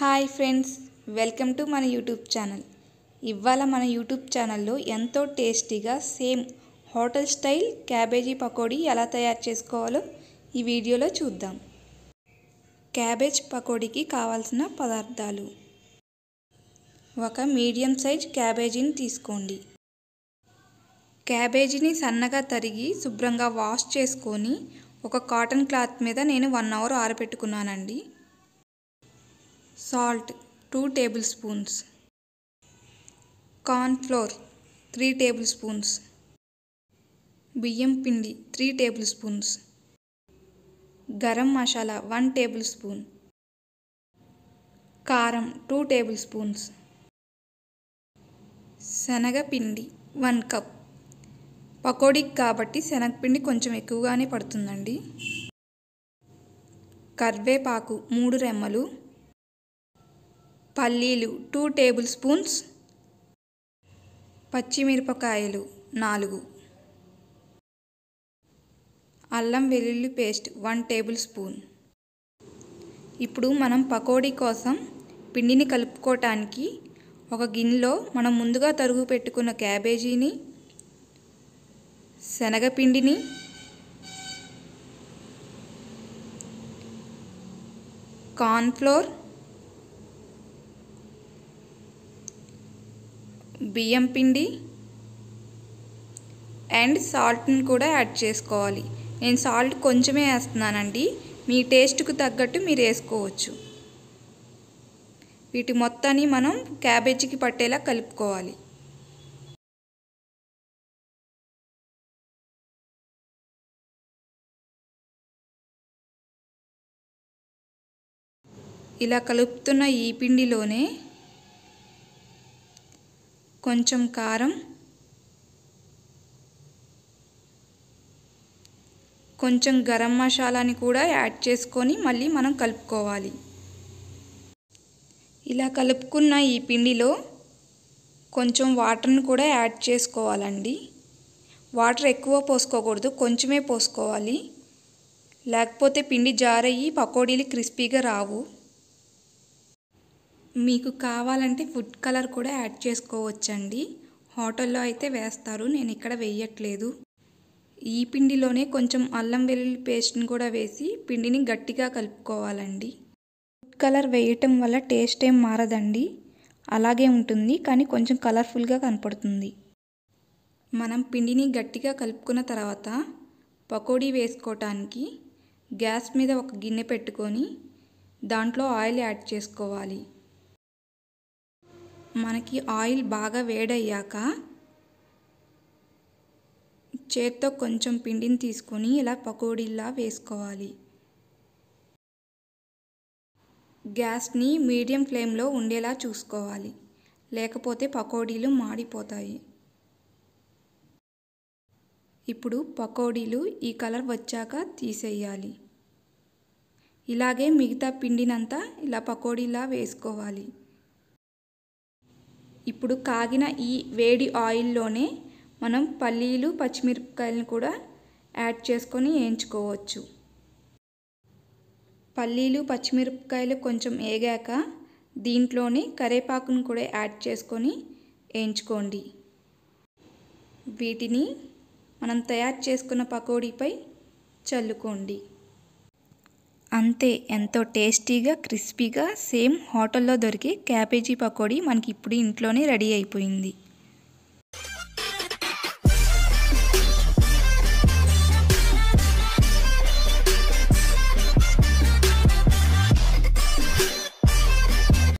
hi friends welcome to మన YouTube channel ఇవాళ మన యూట్యూబ్ ఛానల్లో ఎంతో టేస్టీగా same hotel style cabbage pakodi ఎలా తయారు చేసుకోవాలో ఈ వీడియోలో చూద్దాం క్యాబేజ్ పకోడీకి కావాల్సిన పదార్థాలు ఒక మీడియం సైజ్ క్యాబేజీని తీసుకోండి క్యాబేజీని సన్నగా తరిగి శుభ్రంగా వాష్ చేసుకొని ఒక కాటన్ క్లాత్ మీద నేను వన్ అవర్ ఆరబెట్టుకున్నానండి salt two tablespoons cornflour three tablespoons బియ్యం పిండి three tablespoons garam masala one tablespoon కారం టూ టేబుల్ స్పూన్స్ శనగపిండి వన్ కప్ పకోడీకి కాబట్టి శనగపిండి కొంచెం ఎక్కువగానే పడుతుందండి కరివేపాకు మూడు రెమ్మలు పల్లీలు టూ టేబుల్ స్పూన్స్ పచ్చిమిరపకాయలు నాలుగు అల్లం వెల్లుల్లి పేస్ట్ వన్ టేబుల్ స్పూన్ ఇప్పుడు మనం పకోడీ కోసం పిండిని కలుపుకోవటానికి ఒక గిన్నెలో మనం ముందుగా తరుగు పెట్టుకున్న క్యాబేజీని శనగపిండిని కార్న్ఫ్లోర్ బియ్యం పిండి అండ్ సాల్ట్ని కూడా యాడ్ చేసుకోవాలి నేను సాల్ట్ కొంచెమే వేస్తున్నానండి మీ టేస్ట్కు తగ్గట్టు మీరు వేసుకోవచ్చు వీటి మొత్తాన్ని మనం క్యాబేజీకి పట్టేలా కలుపుకోవాలి ఇలా కలుపుతున్న ఈ పిండిలోనే కొంచెం కారం కొంచెం గరం మసాలాని కూడా యాడ్ చేసుకొని మళ్ళీ మనం కలుపుకోవాలి ఇలా కలుపుకున్న ఈ పిండిలో కొంచెం వాటర్ని కూడా యాడ్ చేసుకోవాలండి వాటర్ ఎక్కువ పోసుకోకూడదు కొంచెమే పోసుకోవాలి లేకపోతే పిండి జారయ్యి పకోడీలు క్రిస్పీగా రావు మీకు కావాలంటే ఫుడ్ కలర్ కూడా యాడ్ చేసుకోవచ్చండి హోటల్లో అయితే వేస్తారు నేను ఇక్కడ వేయట్లేదు ఈ పిండిలోనే కొంచెం అల్లం వెల్లుల్లి పేస్ట్ని కూడా వేసి పిండిని గట్టిగా కలుపుకోవాలండి ఫుడ్ కలర్ వేయటం వల్ల టేస్ట్ ఏం మారదండి అలాగే ఉంటుంది కానీ కొంచెం కలర్ఫుల్గా కనపడుతుంది మనం పిండిని గట్టిగా కలుపుకున్న తర్వాత పకోడీ వేసుకోవటానికి గ్యాస్ మీద ఒక గిన్నె పెట్టుకొని దాంట్లో ఆయిల్ యాడ్ చేసుకోవాలి మనకి ఆయిల్ బాగా వేడయ్యాక చేత్తో కొంచెం పిండిని తీసుకొని ఇలా పకోడీలా వేసుకోవాలి గ్యాస్ని మీడియం ఫ్లేమ్లో ఉండేలా చూసుకోవాలి లేకపోతే పకోడీలు మాడిపోతాయి ఇప్పుడు పకోడీలు ఈ కలర్ వచ్చాక తీసేయాలి ఇలాగే మిగతా పిండినంతా ఇలా పకోడీలా వేసుకోవాలి ఇప్పుడు కాగిన ఈ వేడి ఆయిల్లోనే మనం పల్లీలు పచ్చిమిరపకాయలను కూడా యాడ్ చేసుకొని వేయించుకోవచ్చు పల్లీలు పచ్చిమిరపకాయలు కొంచెం వేగాక దీంట్లోని కరేపాకును కూడా యాడ్ చేసుకొని వేయించుకోండి వీటిని మనం తయారు చేసుకున్న పకోడీపై చల్లుకోండి అంతే ఎంతో టేస్టీగా క్రిస్పీగా సేమ్ హోటల్లో దొరికే క్యాబేజీ పకోడీ మనకి ఇప్పుడు ఇంట్లోనే రెడీ అయిపోయింది